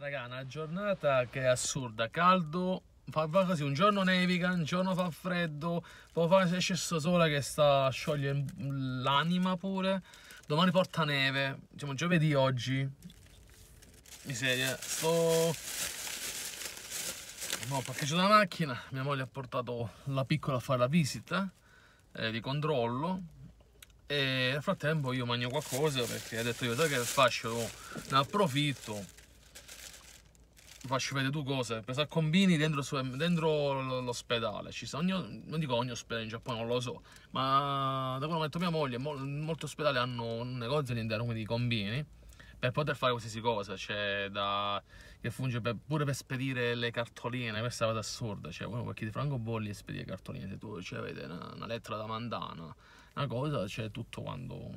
Raga, una giornata che è assurda, caldo, fa, fa così, un giorno nevica, un giorno fa freddo, poi fa esce sto sole che sta sciogliendo l'anima pure, domani porta neve, diciamo giovedì oggi, miseria, sto... No, ho parcheggiato la macchina, mia moglie ha portato la piccola a fare la visita eh, eh, di controllo, e nel frattempo io mangio qualcosa perché ha detto io sai che faccio ne approfitto faccio vedere due cose. Pensa a combini dentro, dentro l'ospedale. Ci sono, non dico ogni ospedale in Giappone, non lo so. Ma da quello che ha detto mia moglie, molti ospedali hanno un negozio all'interno di combini per poter fare qualsiasi cosa. C'è cioè da. che funge per, pure per spedire le cartoline. Questa è una cosa assurda. Cioè, uno può chiedere bolli e spedire cartoline. Se tu cioè, avete una, una, lettera da mandana, una cosa, c'è cioè, tutto quando.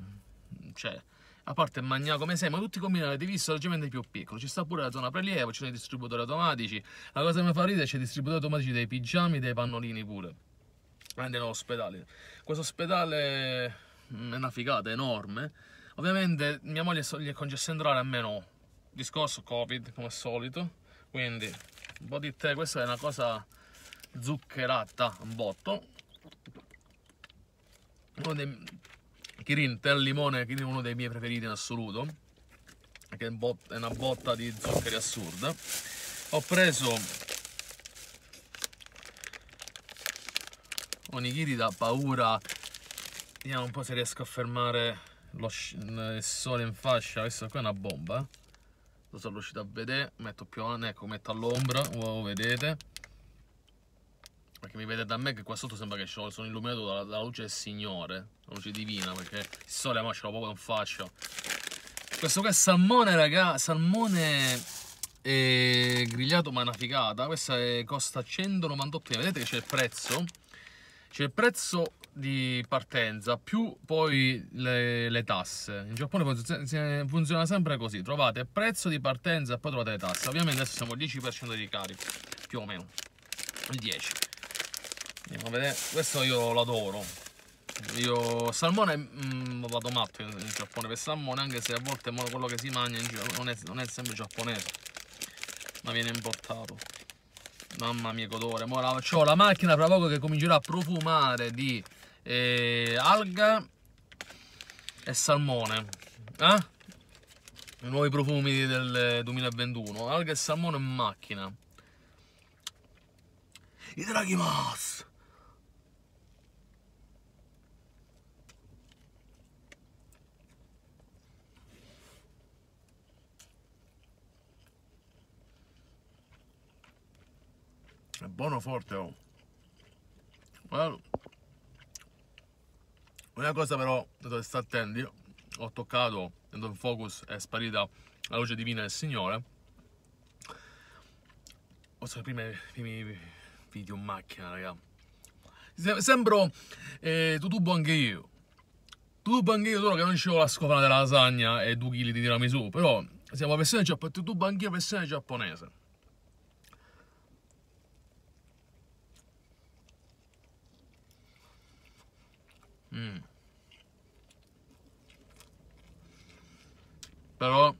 c'è. Cioè, a parte il magnato come sei, ma tutti i combini avete visto leggermente più piccolo. Ci sta pure la zona prelievo, ci sono i distributori automatici. La cosa che mi fa ridere c'è i distributori automatici dei pigiami e dei pannolini pure. Anche nell'ospedale. Questo ospedale mm, è una figata, enorme. Ovviamente mia moglie gli è concessa entrare a me no. Discorso Covid, come al solito. Quindi, un po' di te, questa è una cosa zuccherata, un botto. Uno dei Kirin tè al limone, Kirin è uno dei miei preferiti in assoluto, che è una botta di zuccheri assurda. Ho preso onigiri da paura, vediamo un po' se riesco a fermare il sole in fascia, questa qua è una bomba. Lo sono riuscito a vedere, metto più avanti, ecco, metto all'ombra, come oh, vedete perché mi vedete da me che qua sotto sembra che sono illuminato dalla, dalla luce del Signore, la luce divina, perché il sole ma ce l'ho proprio in faccia. Questo qua è salmone, raga, salmone eh, grigliato manificata, questa è, costa 198 euro, vedete che c'è il prezzo? C'è il prezzo di partenza più poi le, le tasse. In Giappone funziona, sempre così, trovate il prezzo di partenza e poi trovate le tasse. Ovviamente adesso siamo al 10% di ricarico, più o meno, il 10%. Andiamo a vedere, questo io lo adoro. Io salmone mh, mm, vado matto in, in Giappone per salmone, anche se a volte quello che si mangia in giro non è, non è sempre giapponese, ma viene importato. Mamma mia che odore, ora ho la macchina tra poco che comincerà a profumare di eh, alga e salmone. Eh? I nuovi profumi del 2021, alga e salmone in macchina. Itadakimasu! È cioè, buono forte, oh. Well, una cosa però, dovete stare attenti, ho toccato, dentro il focus, è sparita la luce divina del Signore. Ho so, i primi video in macchina, raga. Sembro eh, tutubo anche io. Tutubo anche io, solo che non c'ho la scofana della lasagna e due chili di tiramisù, però siamo persone giapponese, tutubo anche io, persone giapponese. Mm. Però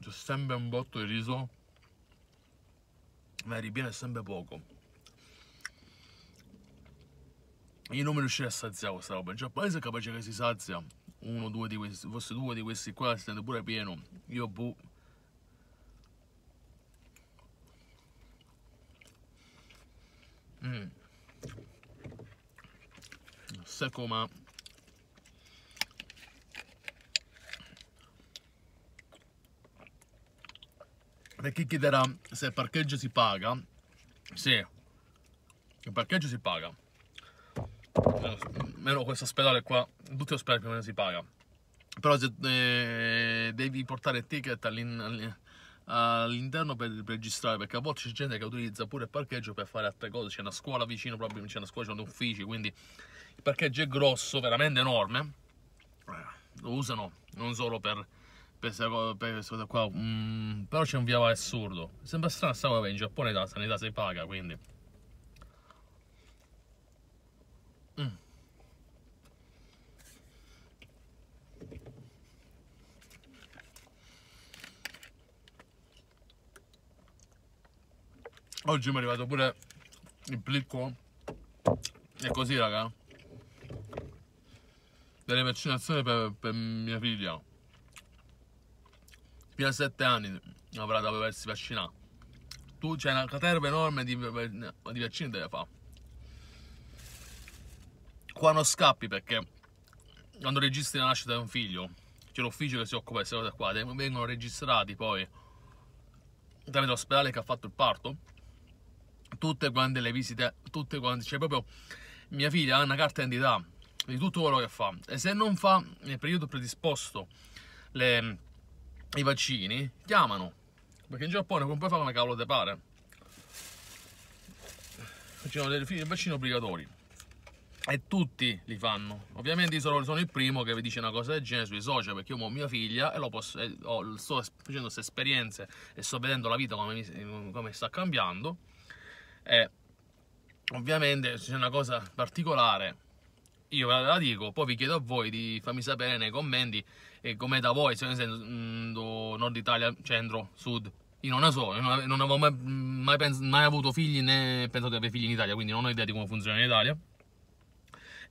c'è sempre un botto di riso, ma il sempre poco. Io non mi riuscirei a saziare questa roba. In Giappone è capace che si sazia uno due di questi, forse due di questi qua, si tende pure pieno. Io boh secco ma per chi chiederà se il parcheggio si paga sì il parcheggio si paga eh, meno questo ospedale qua tutti gli ospedali più o meno si paga però se, eh, devi portare il ticket all'interno per, registrare perché a volte c'è gente che utilizza pure il parcheggio per fare altre cose c'è una scuola vicino proprio c'è una scuola c'è un uffici quindi il parcheggio è grosso, veramente enorme, eh, lo usano non solo per, per, per, questa cosa qua, mm, però c'è un via assurdo, sembra strano sta cosa in Giappone la sanità si paga, quindi... Mm. Oggi mi è arrivato pure il plicco. E così, raga delle vaccinazioni per, per mia figlia. Fino a 7 anni avrà da doversi vaccinare. Tu c'è una caterva enorme di, di vaccini deve fare. Qua non scappi perché quando registri la nascita di un figlio, c'è l'ufficio che si occupa di queste cose qua, vengono registrati poi tramite l'ospedale che ha fatto il parto, tutte quante le visite, tutte quante, cioè proprio mia figlia ha una carta d'identità di tutto quello che fa e se non fa nel periodo predisposto le, i vaccini chiamano perché in Giappone comunque puoi fare come cavolo te pare ci dei vaccini obbligatori e tutti li fanno ovviamente io sono, il primo che vi dice una cosa del genere sui social perché io ho mia figlia e, posso, e ho, sto facendo queste esperienze e sto vedendo la vita come, mi, come sta cambiando e ovviamente c'è una cosa particolare io ve la dico, poi vi chiedo a voi di farmi sapere nei commenti eh, com'è da voi, se essendo mm, nord Italia, centro, sud. Io non lo so, non, non avevo mai, mm, mai, mai, avuto figli né pensato di avere figli in Italia, quindi non ho idea di come funziona in Italia.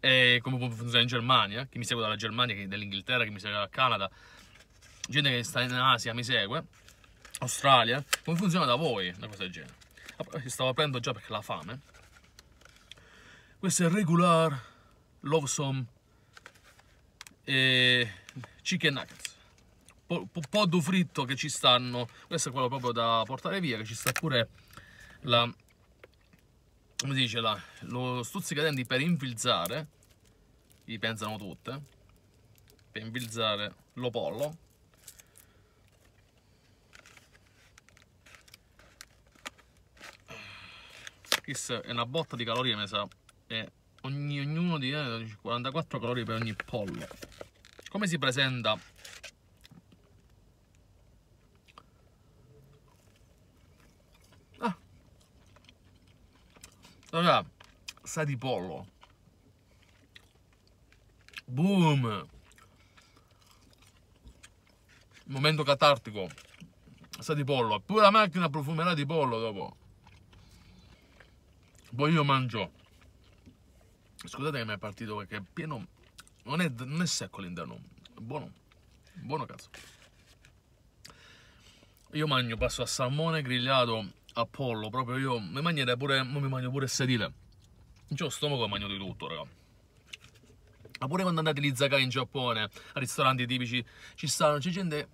E come funziona in Germania, chi mi segue dalla Germania, che dall'Inghilterra, chi mi segue dal Canada, gente che sta in Asia mi segue, Australia, come funziona da voi una cosa del genere? Stavo aprendo già perché la fame. Questo è regular love some eh, chicken nuggets un po di fritto che ci stanno questo è quello proprio da portare via che ci sta pure la come si dice la, lo stuzzicadenti per infilzare gli pensano tutte per infilzare lo pollo questa è una botta di calorie mi sa è Ogni, ognuno di noi ha 44 calorie per ogni pollo. Come si presenta? Ah. Allora, sa di pollo. Boom! Momento catartico. Sa di pollo. Pure la macchina profumerà di pollo dopo. Poi io mangio Scusate che mi è partito perché è pieno. Non è, non è secco l'interno. Buono. Buono cazzo. Io mangio passo a salmone grigliato a pollo. Proprio io. Mi mangerei pure. Mi mangio pure sedile. Non C'ho lo stomaco e mangio di tutto, raga. Ma pure quando andate lì Zakai in Giappone, a ristoranti tipici, ci stanno, c'è gente.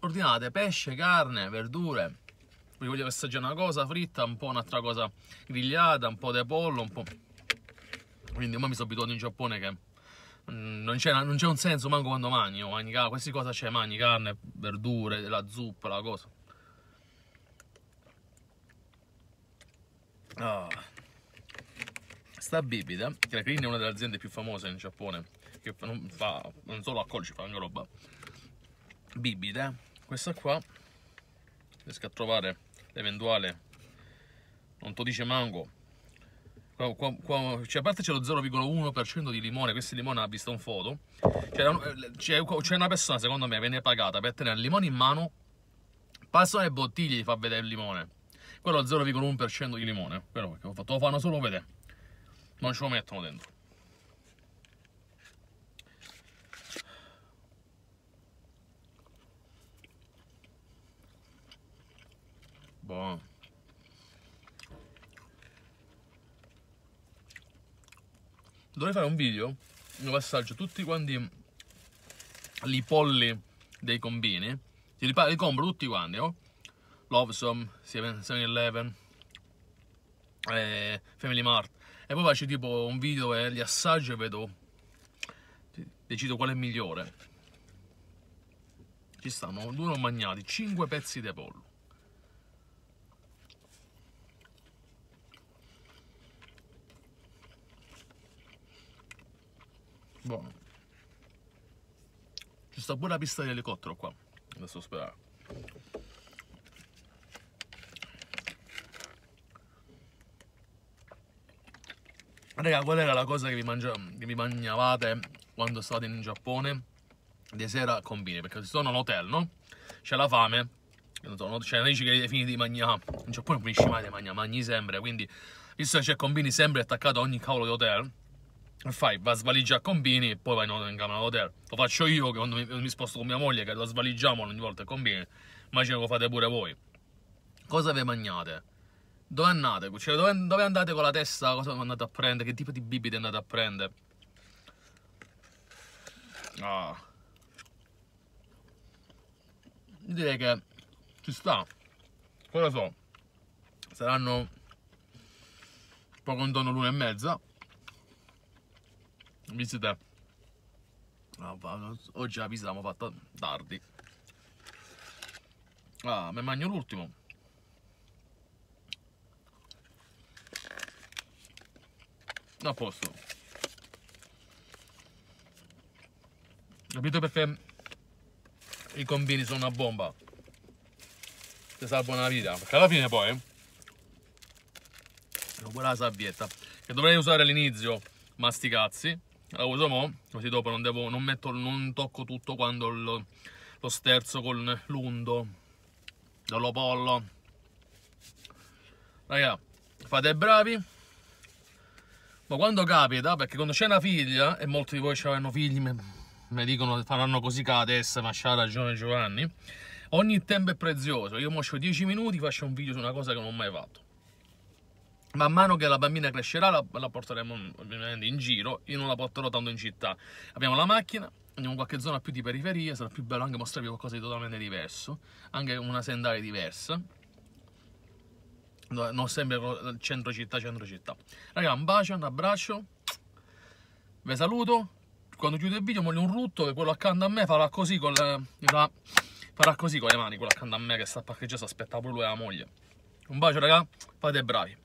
Ordinate pesce, carne, verdure. Vi voglio assaggiare una cosa fritta, un po' un'altra cosa grigliata, un po' di pollo, un po'. Quindi ormai mi sono abituato in Giappone che mm, non c'è, non c'è, un senso manco quando mangi, mangi queste cose c'è, mangi carne, verdure, la zuppa, la cosa. Ah. Sta bibita, che la Clean è una delle aziende più famose in Giappone, che non fa non solo alcolici, fa anche roba. Bibita, questa qua, riesco a trovare l'eventuale, non ti dice manco, Qua, qua, qua, cioè, a parte c'è lo 0,1% di limone, questi limone ha visto un foto. Eh, c'è, una persona, secondo me, viene pagata per tenere il limone in mano, passa le bottiglie e gli fa vedere il limone. Quello 0,1% di limone, quello perché ho fatto, lo fanno solo vedere, non ce lo mettono dentro. Buono. dovrei fare un video dove assaggio tutti quanti i polli dei combini. Li, li compro tutti quanti, no? Lovesom, 7-Eleven, eh, Family Mart. E poi faccio tipo un video e li assaggio e vedo, decido qual è migliore. Ci stanno, due non magnati, 5 pezzi di pollo. Buono. Ci sta pure la pista di elicottero qua. Adesso sperare. Raga, qual era la cosa che vi, mangia, che vi mangiavate quando state in Giappone? Di sera al combini, perché se sono all'hotel, no? C'è la fame, non so, c'è amici che finiti di mangiare, in Giappone non finisci mai di mangiare, mangi sempre, quindi visto che c'è combini sempre attaccato a ogni cavolo di hotel, Fai, va a svaligia a Combini e poi vai in, in camera hotel. Lo faccio io che quando mi, mi sposto con mia moglie, che la svaligiamo ogni volta a Combini. Immagino che lo fate pure voi. Cosa vi mangiate? Dove andate? Cioè, dove, dove, andate con la testa? Cosa andate a prendere? Che tipo di bibite andate a prendere? Ah. Direi che ci sta. Cosa so? Saranno poco intorno l'una e mezza. Bizi de ah, Oggi la pizza l'abbiamo fatta tardi Ah, mi mangio l'ultimo A posto Capito perché i combini sono una bomba Ti salvano la vita Perché alla fine poi Ho quella salvietta Che dovrei usare all'inizio masticazzi la uso mo così dopo non, devo, non, metto, non tocco tutto quando lo, lo sterzo con l'undo dell'opollo raga fate bravi ma quando capita perché quando c'è una figlia e molti di voi ce l'hanno figli mi dicono faranno così con la ma c'ha ragione Giovanni ogni tempo è prezioso io mo ho 10 minuti faccio un video su una cosa che non ho mai fatto Man mano che la bambina crescerà, la, la porteremo mm, ovviamente in giro. Io non la porterò tanto in città. Abbiamo la macchina, andiamo in qualche zona più di periferia. Sarà più bello anche mostrarvi qualcosa di totalmente diverso, anche una sendale diversa non sempre centro città, centro città. Raga, un bacio, un abbraccio. Vi saluto. Quando chiudo il video voglio un rutto che quello accanto a me farà così con le, farà, farà così con le mani, quello accanto a me che sta parcheggiando, si aspetta pure lui e la moglie. Un bacio, raga. Fate bravi.